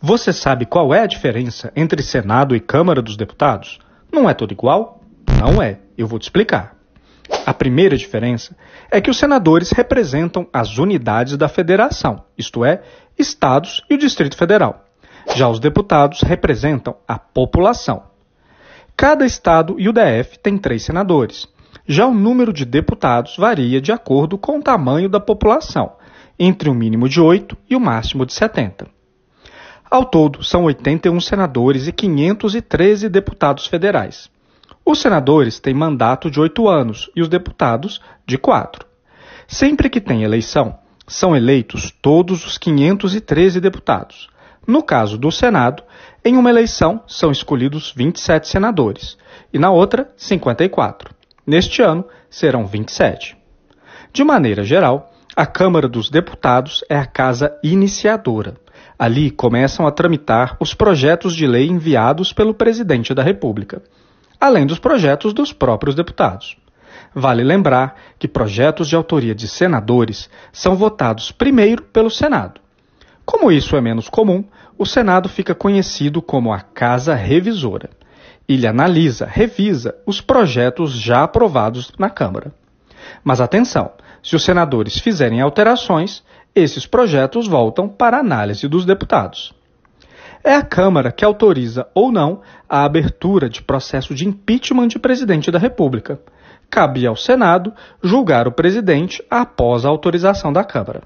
Você sabe qual é a diferença entre Senado e Câmara dos Deputados? Não é tudo igual? Não é. Eu vou te explicar. A primeira diferença é que os senadores representam as unidades da federação, isto é, estados e o Distrito Federal. Já os deputados representam a população. Cada estado e o DF tem três senadores. Já o número de deputados varia de acordo com o tamanho da população, entre o mínimo de 8 e o máximo de 70. Ao todo, são 81 senadores e 513 deputados federais. Os senadores têm mandato de oito anos e os deputados de quatro. Sempre que tem eleição, são eleitos todos os 513 deputados. No caso do Senado, em uma eleição são escolhidos 27 senadores e na outra, 54. Neste ano, serão 27. De maneira geral, a Câmara dos Deputados é a casa iniciadora. Ali começam a tramitar os projetos de lei enviados pelo presidente da República, além dos projetos dos próprios deputados. Vale lembrar que projetos de autoria de senadores são votados primeiro pelo Senado. Como isso é menos comum, o Senado fica conhecido como a Casa Revisora. Ele analisa, revisa os projetos já aprovados na Câmara. Mas atenção, se os senadores fizerem alterações, esses projetos voltam para análise dos deputados. É a Câmara que autoriza ou não a abertura de processo de impeachment de presidente da República. Cabe ao Senado julgar o presidente após a autorização da Câmara.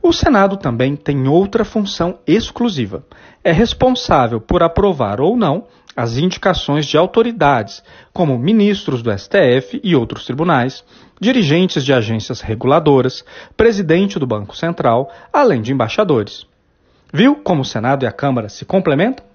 O Senado também tem outra função exclusiva. É responsável por aprovar ou não as indicações de autoridades, como ministros do STF e outros tribunais, dirigentes de agências reguladoras, presidente do Banco Central, além de embaixadores. Viu como o Senado e a Câmara se complementam?